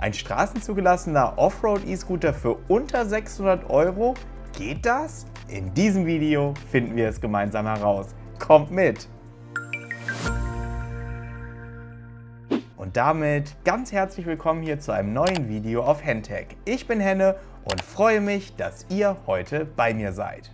Ein straßenzugelassener Offroad-E-Scooter für unter 600 Euro? Geht das? In diesem Video finden wir es gemeinsam heraus. Kommt mit! Und damit ganz herzlich willkommen hier zu einem neuen Video auf Hentech. Ich bin Henne und freue mich, dass ihr heute bei mir seid.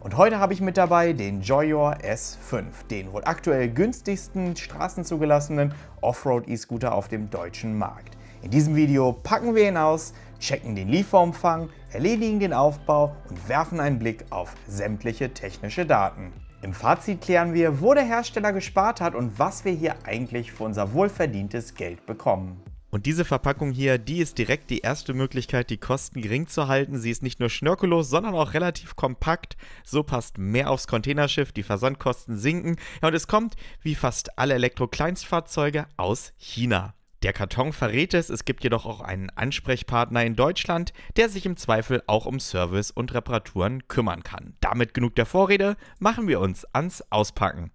Und heute habe ich mit dabei den Joyor S5, den wohl aktuell günstigsten straßenzugelassenen Offroad-E-Scooter auf dem deutschen Markt. In diesem Video packen wir ihn aus, checken den Lieferumfang, erledigen den Aufbau und werfen einen Blick auf sämtliche technische Daten. Im Fazit klären wir, wo der Hersteller gespart hat und was wir hier eigentlich für unser wohlverdientes Geld bekommen. Und diese Verpackung hier, die ist direkt die erste Möglichkeit, die Kosten gering zu halten. Sie ist nicht nur schnörkellos, sondern auch relativ kompakt. So passt mehr aufs Containerschiff, die Versandkosten sinken. Ja, und es kommt, wie fast alle Elektro-Kleinstfahrzeuge, aus China. Der Karton verrät es, es gibt jedoch auch einen Ansprechpartner in Deutschland, der sich im Zweifel auch um Service und Reparaturen kümmern kann. Damit genug der Vorrede, machen wir uns ans Auspacken.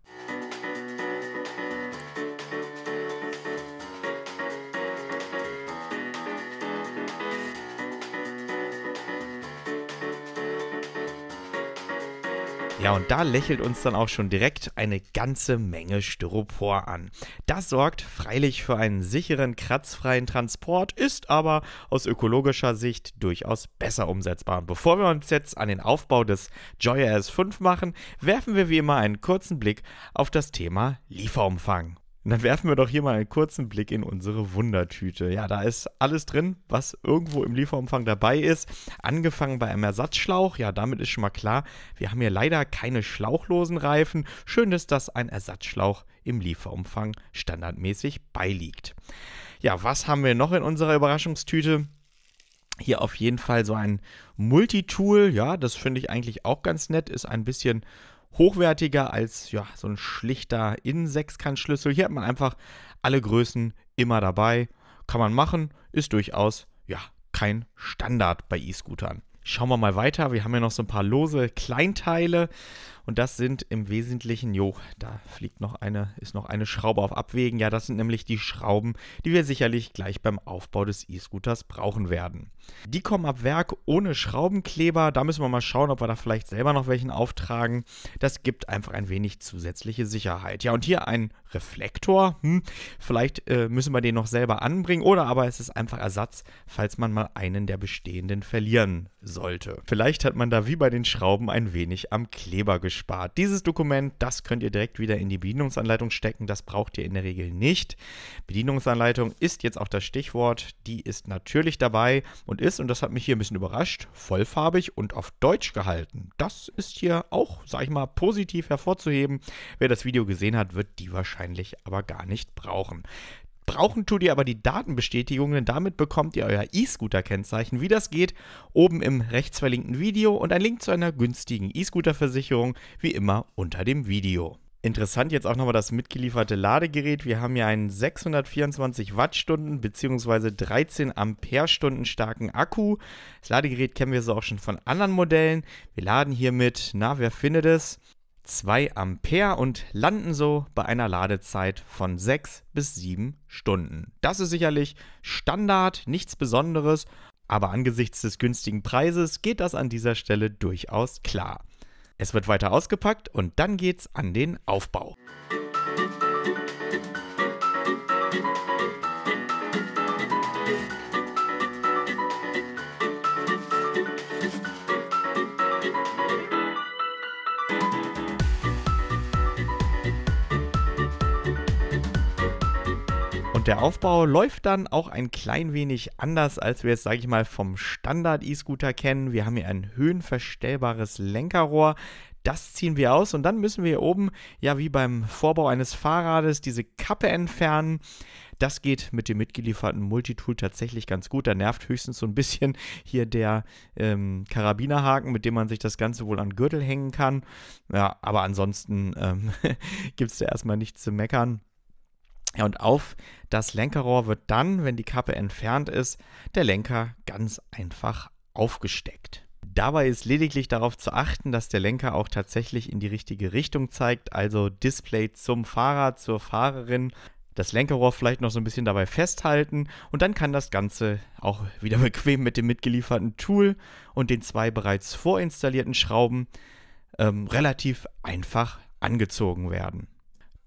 Ja, und da lächelt uns dann auch schon direkt eine ganze Menge Styropor an. Das sorgt freilich für einen sicheren, kratzfreien Transport, ist aber aus ökologischer Sicht durchaus besser umsetzbar. Und bevor wir uns jetzt an den Aufbau des Joya S5 machen, werfen wir wie immer einen kurzen Blick auf das Thema Lieferumfang. Und dann werfen wir doch hier mal einen kurzen Blick in unsere Wundertüte. Ja, da ist alles drin, was irgendwo im Lieferumfang dabei ist. Angefangen bei einem Ersatzschlauch. Ja, damit ist schon mal klar, wir haben hier leider keine schlauchlosen Reifen. Schön ist, dass ein Ersatzschlauch im Lieferumfang standardmäßig beiliegt. Ja, was haben wir noch in unserer Überraschungstüte? Hier auf jeden Fall so ein Multitool, ja, das finde ich eigentlich auch ganz nett, ist ein bisschen hochwertiger als ja, so ein schlichter Innensechskantschlüssel. Hier hat man einfach alle Größen immer dabei. Kann man machen, ist durchaus ja, kein Standard bei E-Scootern. Schauen wir mal weiter. Wir haben ja noch so ein paar lose Kleinteile. Und das sind im Wesentlichen, jo, da fliegt noch eine, ist noch eine Schraube auf Abwägen. Ja, das sind nämlich die Schrauben, die wir sicherlich gleich beim Aufbau des E-Scooters brauchen werden. Die kommen ab Werk ohne Schraubenkleber. Da müssen wir mal schauen, ob wir da vielleicht selber noch welchen auftragen. Das gibt einfach ein wenig zusätzliche Sicherheit. Ja, und hier ein Reflektor. Hm, vielleicht äh, müssen wir den noch selber anbringen oder aber es ist einfach Ersatz, falls man mal einen der bestehenden verlieren sollte. Vielleicht hat man da wie bei den Schrauben ein wenig am Kleber geschraubt gespart. Dieses Dokument, das könnt ihr direkt wieder in die Bedienungsanleitung stecken. Das braucht ihr in der Regel nicht. Bedienungsanleitung ist jetzt auch das Stichwort. Die ist natürlich dabei und ist, und das hat mich hier ein bisschen überrascht, vollfarbig und auf Deutsch gehalten. Das ist hier auch, sag ich mal, positiv hervorzuheben. Wer das Video gesehen hat, wird die wahrscheinlich aber gar nicht brauchen. Brauchen tut ihr aber die Datenbestätigung, denn damit bekommt ihr euer E-Scooter-Kennzeichen. Wie das geht, oben im rechts verlinkten Video und ein Link zu einer günstigen E-Scooter-Versicherung, wie immer unter dem Video. Interessant jetzt auch nochmal das mitgelieferte Ladegerät. Wir haben hier einen 624 Wattstunden bzw. 13 Amperestunden starken Akku. Das Ladegerät kennen wir so auch schon von anderen Modellen. Wir laden hiermit, na, wer findet es? 2 Ampere und landen so bei einer Ladezeit von 6 bis 7 Stunden. Das ist sicherlich Standard, nichts Besonderes, aber angesichts des günstigen Preises geht das an dieser Stelle durchaus klar. Es wird weiter ausgepackt und dann geht's an den Aufbau. der Aufbau läuft dann auch ein klein wenig anders, als wir es, sage ich mal, vom Standard-E-Scooter kennen. Wir haben hier ein höhenverstellbares Lenkerrohr. Das ziehen wir aus und dann müssen wir hier oben, ja wie beim Vorbau eines Fahrrades, diese Kappe entfernen. Das geht mit dem mitgelieferten Multitool tatsächlich ganz gut. Da nervt höchstens so ein bisschen hier der ähm, Karabinerhaken, mit dem man sich das Ganze wohl an Gürtel hängen kann. Ja, aber ansonsten ähm, gibt es da erstmal nichts zu meckern. Ja, und auf das Lenkerrohr wird dann, wenn die Kappe entfernt ist, der Lenker ganz einfach aufgesteckt. Dabei ist lediglich darauf zu achten, dass der Lenker auch tatsächlich in die richtige Richtung zeigt, also Display zum Fahrer, zur Fahrerin, das Lenkerrohr vielleicht noch so ein bisschen dabei festhalten und dann kann das Ganze auch wieder bequem mit dem mitgelieferten Tool und den zwei bereits vorinstallierten Schrauben ähm, relativ einfach angezogen werden.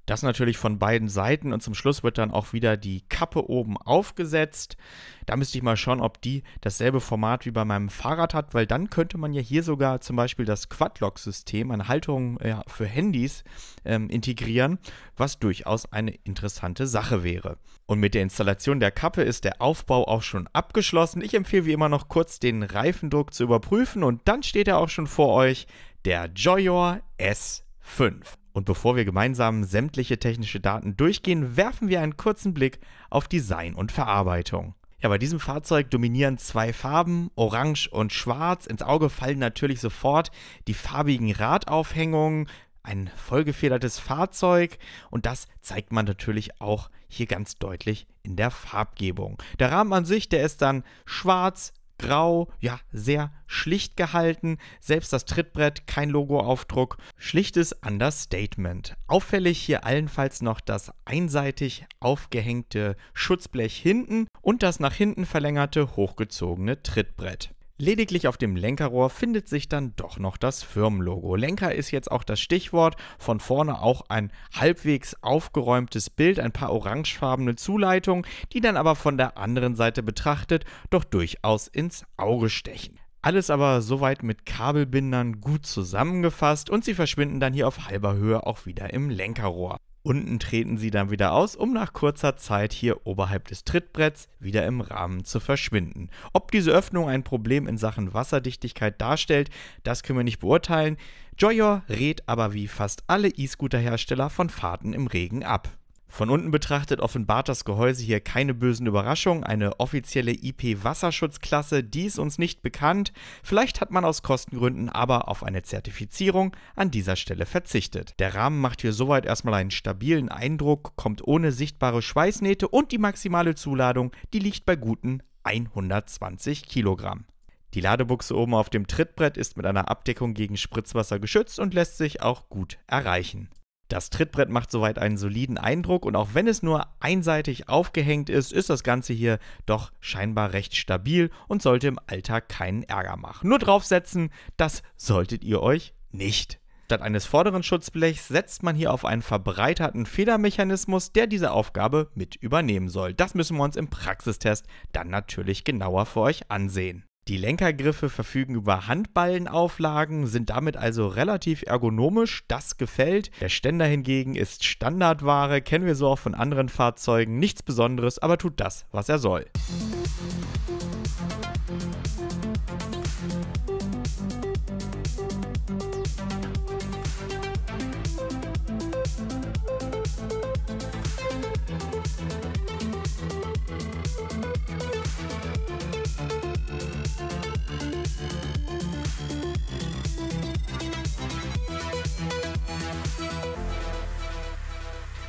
Das natürlich von beiden Seiten und zum Schluss wird dann auch wieder die Kappe oben aufgesetzt. Da müsste ich mal schauen, ob die dasselbe Format wie bei meinem Fahrrad hat, weil dann könnte man ja hier sogar zum Beispiel das Quadlock-System eine Halterung äh, für Handys ähm, integrieren, was durchaus eine interessante Sache wäre. Und mit der Installation der Kappe ist der Aufbau auch schon abgeschlossen. Ich empfehle wie immer noch kurz den Reifendruck zu überprüfen und dann steht er auch schon vor euch, der Joyor S5. Und bevor wir gemeinsam sämtliche technische Daten durchgehen, werfen wir einen kurzen Blick auf Design und Verarbeitung. Ja, bei diesem Fahrzeug dominieren zwei Farben, Orange und Schwarz. Ins Auge fallen natürlich sofort die farbigen Radaufhängungen, ein vollgefedertes Fahrzeug und das zeigt man natürlich auch hier ganz deutlich in der Farbgebung. Der Rahmen an sich, der ist dann schwarz, grau, ja, sehr schlicht gehalten. Selbst das Trittbrett, kein Logoaufdruck. Schlichtes Understatement. Auffällig hier allenfalls noch das einseitig aufgehängte Schutzblech hinten und das nach hinten verlängerte hochgezogene Trittbrett. Lediglich auf dem Lenkerrohr findet sich dann doch noch das Firmenlogo. Lenker ist jetzt auch das Stichwort. Von vorne auch ein halbwegs aufgeräumtes Bild, ein paar orangefarbene Zuleitungen, die dann aber von der anderen Seite betrachtet doch durchaus ins Auge stechen. Alles aber soweit mit Kabelbindern gut zusammengefasst und sie verschwinden dann hier auf halber Höhe auch wieder im Lenkerrohr. Unten treten sie dann wieder aus, um nach kurzer Zeit hier oberhalb des Trittbretts wieder im Rahmen zu verschwinden. Ob diese Öffnung ein Problem in Sachen Wasserdichtigkeit darstellt, das können wir nicht beurteilen. Joyor rät aber wie fast alle E-Scooter-Hersteller von Fahrten im Regen ab. Von unten betrachtet offenbart das Gehäuse hier keine bösen Überraschungen, eine offizielle IP-Wasserschutzklasse, die ist uns nicht bekannt, vielleicht hat man aus Kostengründen aber auf eine Zertifizierung an dieser Stelle verzichtet. Der Rahmen macht hier soweit erstmal einen stabilen Eindruck, kommt ohne sichtbare Schweißnähte und die maximale Zuladung, die liegt bei guten 120 Kilogramm. Die Ladebuchse oben auf dem Trittbrett ist mit einer Abdeckung gegen Spritzwasser geschützt und lässt sich auch gut erreichen. Das Trittbrett macht soweit einen soliden Eindruck und auch wenn es nur einseitig aufgehängt ist, ist das Ganze hier doch scheinbar recht stabil und sollte im Alltag keinen Ärger machen. Nur draufsetzen, das solltet ihr euch nicht. Statt eines vorderen Schutzblechs setzt man hier auf einen verbreiterten Federmechanismus, der diese Aufgabe mit übernehmen soll. Das müssen wir uns im Praxistest dann natürlich genauer für euch ansehen. Die Lenkergriffe verfügen über Handballenauflagen, sind damit also relativ ergonomisch, das gefällt. Der Ständer hingegen ist Standardware, kennen wir so auch von anderen Fahrzeugen, nichts Besonderes, aber tut das, was er soll. Musik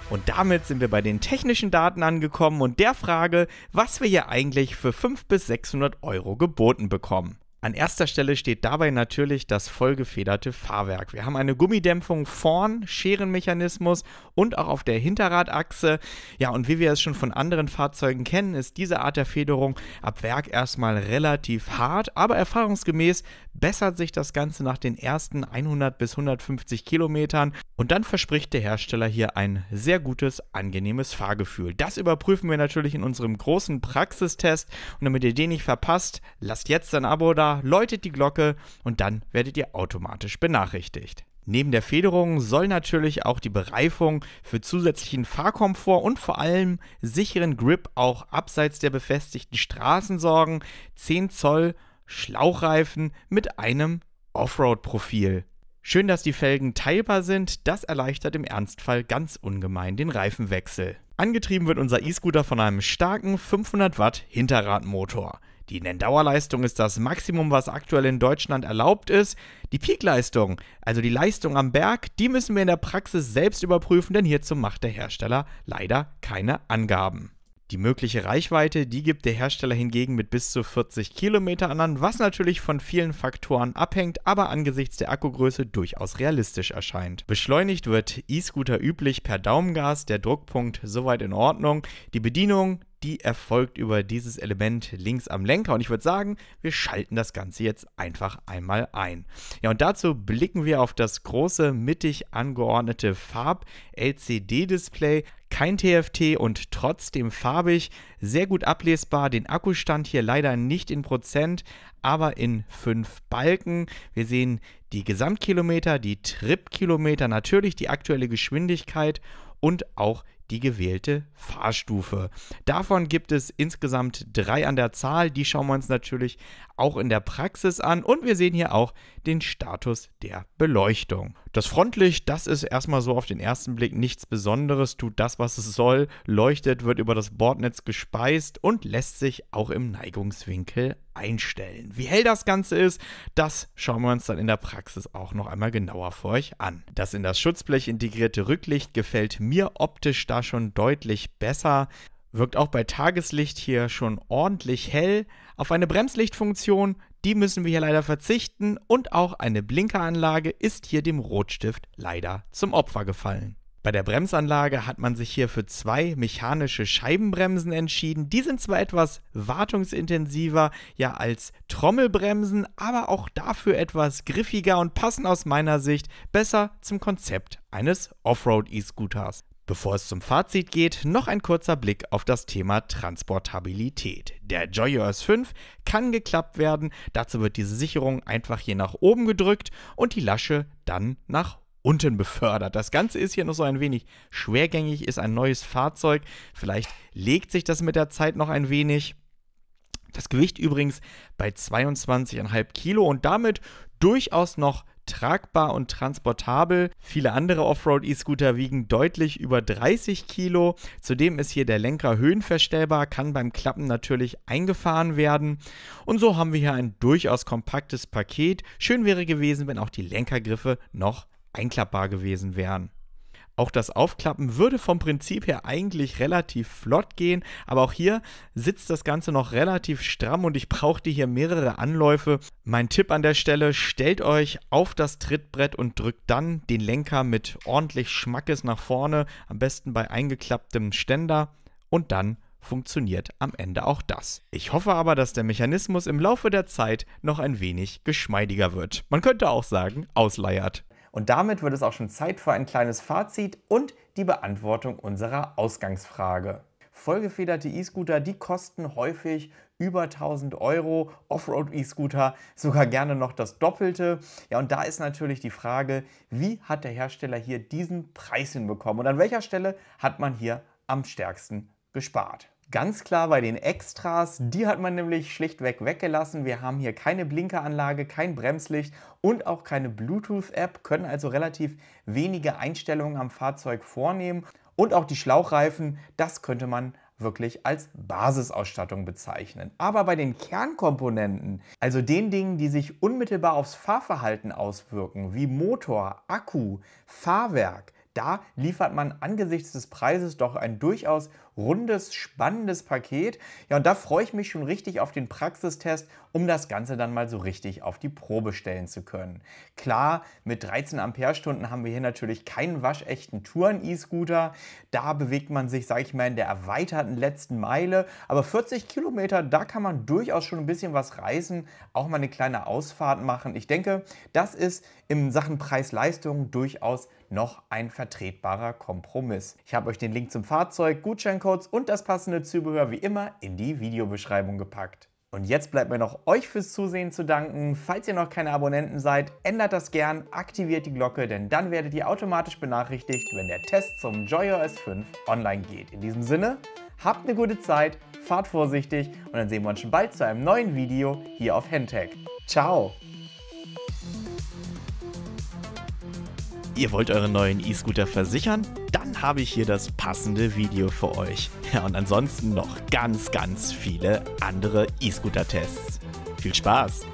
Und damit sind wir bei den technischen Daten angekommen und der Frage, was wir hier eigentlich für 500 bis 600 Euro geboten bekommen. An erster Stelle steht dabei natürlich das vollgefederte Fahrwerk. Wir haben eine Gummidämpfung vorn, Scherenmechanismus und auch auf der Hinterradachse. Ja, und wie wir es schon von anderen Fahrzeugen kennen, ist diese Art der Federung ab Werk erstmal relativ hart, aber erfahrungsgemäß bessert sich das Ganze nach den ersten 100 bis 150 Kilometern und dann verspricht der Hersteller hier ein sehr gutes, angenehmes Fahrgefühl. Das überprüfen wir natürlich in unserem großen Praxistest und damit ihr den nicht verpasst, lasst jetzt ein Abo da läutet die Glocke und dann werdet ihr automatisch benachrichtigt. Neben der Federung soll natürlich auch die Bereifung für zusätzlichen Fahrkomfort und vor allem sicheren Grip auch abseits der befestigten Straßen sorgen. 10 Zoll Schlauchreifen mit einem Offroad-Profil. Schön, dass die Felgen teilbar sind, das erleichtert im Ernstfall ganz ungemein den Reifenwechsel. Angetrieben wird unser E-Scooter von einem starken 500 Watt Hinterradmotor. Die Nenndauerleistung ist das Maximum, was aktuell in Deutschland erlaubt ist. Die Peakleistung, also die Leistung am Berg, die müssen wir in der Praxis selbst überprüfen, denn hierzu macht der Hersteller leider keine Angaben. Die mögliche Reichweite, die gibt der Hersteller hingegen mit bis zu 40 Kilometer an, was natürlich von vielen Faktoren abhängt, aber angesichts der Akkugröße durchaus realistisch erscheint. Beschleunigt wird E-Scooter üblich per Daumengas, der Druckpunkt soweit in Ordnung. Die Bedienung, die erfolgt über dieses Element links am Lenker. Und ich würde sagen, wir schalten das Ganze jetzt einfach einmal ein. Ja, und dazu blicken wir auf das große, mittig angeordnete Farb-LCD-Display. Kein TFT und trotzdem farbig, sehr gut ablesbar. Den Akkustand hier leider nicht in Prozent, aber in fünf Balken. Wir sehen die Gesamtkilometer, die Tripkilometer, natürlich die aktuelle Geschwindigkeit und auch die die gewählte Fahrstufe. Davon gibt es insgesamt drei an der Zahl. Die schauen wir uns natürlich auch in der Praxis an. Und wir sehen hier auch den Status der Beleuchtung. Das Frontlicht, das ist erstmal so auf den ersten Blick nichts Besonderes, tut das, was es soll, leuchtet, wird über das Bordnetz gespeist und lässt sich auch im Neigungswinkel einstellen. Wie hell das Ganze ist, das schauen wir uns dann in der Praxis auch noch einmal genauer für euch an. Das in das Schutzblech integrierte Rücklicht gefällt mir optisch da schon deutlich besser. Wirkt auch bei Tageslicht hier schon ordentlich hell. Auf eine Bremslichtfunktion, die müssen wir hier leider verzichten und auch eine Blinkeranlage ist hier dem Rotstift leider zum Opfer gefallen. Bei der Bremsanlage hat man sich hier für zwei mechanische Scheibenbremsen entschieden. Die sind zwar etwas wartungsintensiver, ja als Trommelbremsen, aber auch dafür etwas griffiger und passen aus meiner Sicht besser zum Konzept eines Offroad-E-Scooters. Bevor es zum Fazit geht, noch ein kurzer Blick auf das Thema Transportabilität. Der Joy 5 kann geklappt werden, dazu wird diese Sicherung einfach hier nach oben gedrückt und die Lasche dann nach unten unten befördert. Das Ganze ist hier noch so ein wenig schwergängig, ist ein neues Fahrzeug. Vielleicht legt sich das mit der Zeit noch ein wenig. Das Gewicht übrigens bei 22,5 Kilo und damit durchaus noch tragbar und transportabel. Viele andere Offroad-E-Scooter wiegen deutlich über 30 Kilo. Zudem ist hier der Lenker höhenverstellbar, kann beim Klappen natürlich eingefahren werden. Und so haben wir hier ein durchaus kompaktes Paket. Schön wäre gewesen, wenn auch die Lenkergriffe noch einklappbar gewesen wären. Auch das Aufklappen würde vom Prinzip her eigentlich relativ flott gehen, aber auch hier sitzt das Ganze noch relativ stramm und ich brauchte hier mehrere Anläufe. Mein Tipp an der Stelle, stellt euch auf das Trittbrett und drückt dann den Lenker mit ordentlich Schmackes nach vorne, am besten bei eingeklapptem Ständer und dann funktioniert am Ende auch das. Ich hoffe aber, dass der Mechanismus im Laufe der Zeit noch ein wenig geschmeidiger wird. Man könnte auch sagen, ausleiert. Und damit wird es auch schon Zeit für ein kleines Fazit und die Beantwortung unserer Ausgangsfrage. Vollgefederte E-Scooter, die kosten häufig über 1000 Euro, Offroad-E-Scooter sogar gerne noch das Doppelte. Ja, und da ist natürlich die Frage, wie hat der Hersteller hier diesen Preis hinbekommen und an welcher Stelle hat man hier am stärksten gespart? Ganz klar bei den Extras, die hat man nämlich schlichtweg weggelassen. Wir haben hier keine Blinkeranlage, kein Bremslicht und auch keine Bluetooth-App, können also relativ wenige Einstellungen am Fahrzeug vornehmen. Und auch die Schlauchreifen, das könnte man wirklich als Basisausstattung bezeichnen. Aber bei den Kernkomponenten, also den Dingen, die sich unmittelbar aufs Fahrverhalten auswirken, wie Motor, Akku, Fahrwerk, da liefert man angesichts des Preises doch ein durchaus rundes, spannendes Paket. Ja, und da freue ich mich schon richtig auf den Praxistest, um das Ganze dann mal so richtig auf die Probe stellen zu können. Klar, mit 13 Amperestunden haben wir hier natürlich keinen waschechten Touren-E-Scooter. Da bewegt man sich, sage ich mal, in der erweiterten letzten Meile. Aber 40 Kilometer, da kann man durchaus schon ein bisschen was reißen, auch mal eine kleine Ausfahrt machen. Ich denke, das ist in Sachen Preis-Leistung durchaus noch ein vertretbarer Kompromiss. Ich habe euch den Link zum Fahrzeug, Gutscheincode Rabattcodes und das passende Zubehör wie immer in die Videobeschreibung gepackt. Und jetzt bleibt mir noch euch fürs Zusehen zu danken. Falls ihr noch keine Abonnenten seid, ändert das gern, aktiviert die Glocke, denn dann werdet ihr automatisch benachrichtigt, wenn der Test zum JoyOS 5 online geht. In diesem Sinne, habt eine gute Zeit, fahrt vorsichtig und dann sehen wir uns schon bald zu einem neuen Video hier auf Hentech. Ciao! Ihr wollt euren neuen E-Scooter versichern? habe ich hier das passende Video für euch. Ja, und ansonsten noch ganz, ganz viele andere E-Scooter-Tests. Viel Spaß!